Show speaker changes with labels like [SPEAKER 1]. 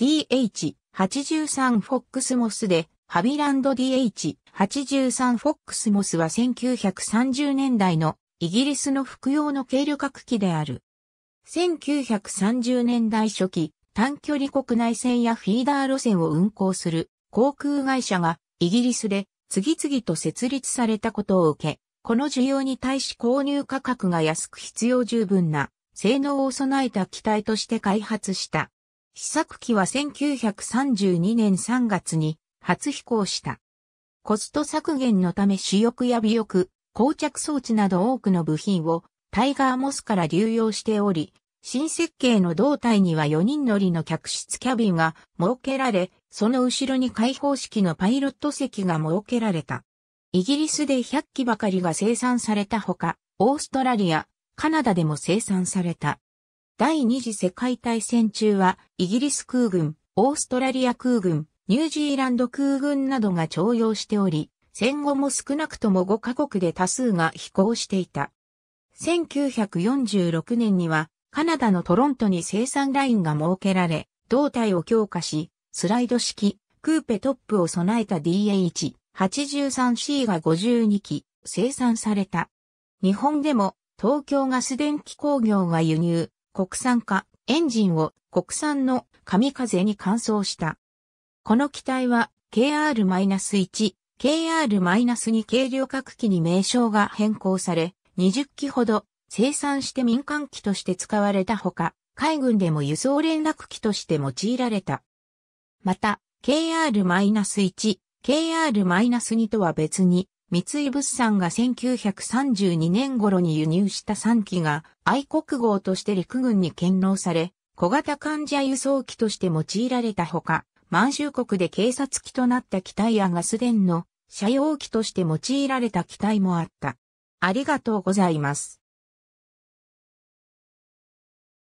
[SPEAKER 1] DH83 フォックスモスで、ハビランド DH83 フォックスモスは1930年代のイギリスの服用の軽旅客機である。1930年代初期、短距離国内線やフィーダー路線を運行する航空会社がイギリスで次々と設立されたことを受け、この需要に対し購入価格が安く必要十分な性能を備えた機体として開発した。試作機は1932年3月に初飛行した。コスト削減のため主翼や尾翼、膠着装置など多くの部品をタイガーモスから流用しており、新設計の胴体には4人乗りの客室キャビンが設けられ、その後ろに開放式のパイロット席が設けられた。イギリスで100機ばかりが生産されたほか、オーストラリア、カナダでも生産された。第二次世界大戦中は、イギリス空軍、オーストラリア空軍、ニュージーランド空軍などが徴用しており、戦後も少なくとも5カ国で多数が飛行していた。1946年には、カナダのトロントに生産ラインが設けられ、胴体を強化し、スライド式、クーペトップを備えた DH-83C が52機生産された。日本でも東京ガス電気工業が輸入、国産化、エンジンを国産の神風に換装した。この機体は KR-1、KR-2 軽量核機に名称が変更され、20機ほど生産して民間機として使われたほか、海軍でも輸送連絡機として用いられた。また、KR-1、KR-2 とは別に、三井物産が1932年頃に輸入した3機が愛国号として陸軍に献納され、小型患者輸送機として用いられたほか、満州国で警察機となった機体やガス電の車用機として用いられた機体もあった。ありがとうございます。